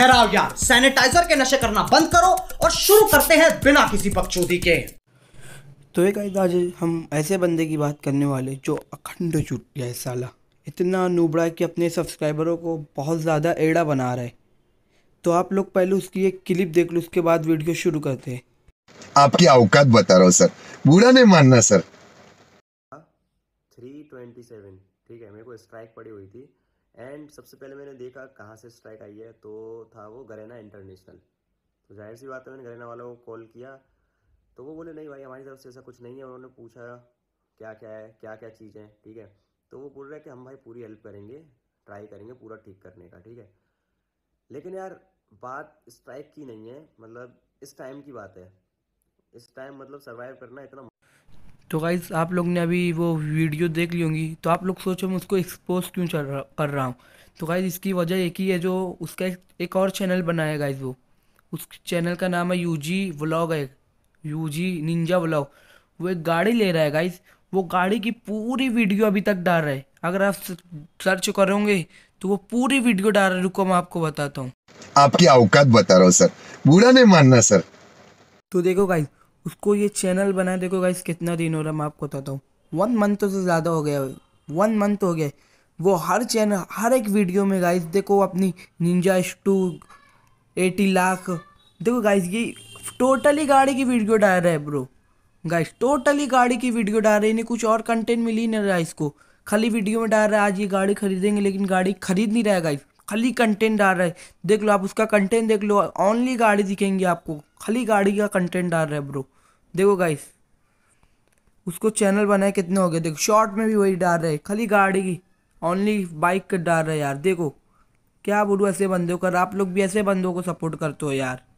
ठहराओ यार सैनिटाइजर के नशे करना बंद करो और शुरू करते हैं बिना किसी पक्षोदी के तो एक आज हम ऐसे बंदे की बात करने वाले जो अखंड छूट गया है साला इतना नूबड़ा कि अपने सब्सक्राइबरों को बहुत ज़्यादा एड़ा बना रहे तो आप लोग पहले उसकी एक क्लिप देख लो उसके बाद वीडियो शुरू करते हैं आपकी औकात बता रहा हूँ सर बूढ़ा नहीं मानना सर थ्री ट्वेंटी सेवन ठीक है मेरे को स्ट्राइक पड़ी हुई थी एंड सबसे पहले मैंने देखा कहाँ से स्ट्राइक आई है तो था वो गरेना इंटरनेशनल तो जाहिर सी बात है मैंने गरेना वालों को कॉल किया तो वो बोले नहीं भाई हमारी तरफ से ऐसा कुछ नहीं है उन्होंने पूछा क्या क्या है क्या क्या चीज़ें ठीक है तो वो बोल रहे हैं कि हम भाई पूरी हेल्प करेंगे ट्राई करेंगे पूरा ठीक करने का ठीक है लेकिन यार बात स्ट्राइक की नहीं है मतलब इस टाइम की बात है इस टाइम मतलब सर्वाइव करना इतना तो गाइज़ आप लोग ने अभी वो वीडियो देख ली होंगी तो आप लोग सोचो मैं उसको एक्सपोज क्यों कर रहा हूँ तो गाइज़ इसकी वजह एक ही है जो उसका एक, और चैनल बना है गाइज़ वो उस चैनल का नाम है यू जी व्लॉग है यू जी निंजा व्लॉग वो एक गाड़ी ले रहा है गाइज़ वो गाड़ी की पूरी वीडियो अभी तक डाल रहा है अगर आप सर्च करोगे तो वो पूरी वीडियो डाल रहा है रुको मैं आपको बताता हूँ आपकी औकात बता रहा हूँ सर बुरा नहीं मानना सर तो देखो गाइज उसको ये चैनल बनाए देखो गाइस कितना दिन हो रहा है मैं आपको बताता हूँ वन मंथ तो से ज़्यादा हो गया वन मंथ हो गया वो हर चैनल हर एक वीडियो में गाइस देखो अपनी निंजा स्टू एटी लाख देखो गाइस ये टोटली गाड़ी की वीडियो डाल रहा है ब्रो गाइस टोटली गाड़ी की वीडियो डाल रही इन्हें कुछ और कंटेंट मिल ही नहीं रहा इसको खाली वीडियो में डाल रहा है आज ये गाड़ी खरीदेंगे लेकिन गाड़ी खरीद नहीं रहा है गाइस खाली कंटेंट आ रहा है देख लो आप उसका कंटेंट देख लो ओनली गाड़ी दिखेंगी आपको खाली गाड़ी का कंटेंट आ रहा है ब्रो देखो गाइस उसको चैनल बनाए कितने हो गए देखो शॉर्ट में भी वही डाल रहे खाली गाड़ी की ओनली बाइक डाल रहे यार देखो क्या बोलूँ ऐसे बंदों कर आप लोग भी ऐसे बंदों को सपोर्ट करते हो यार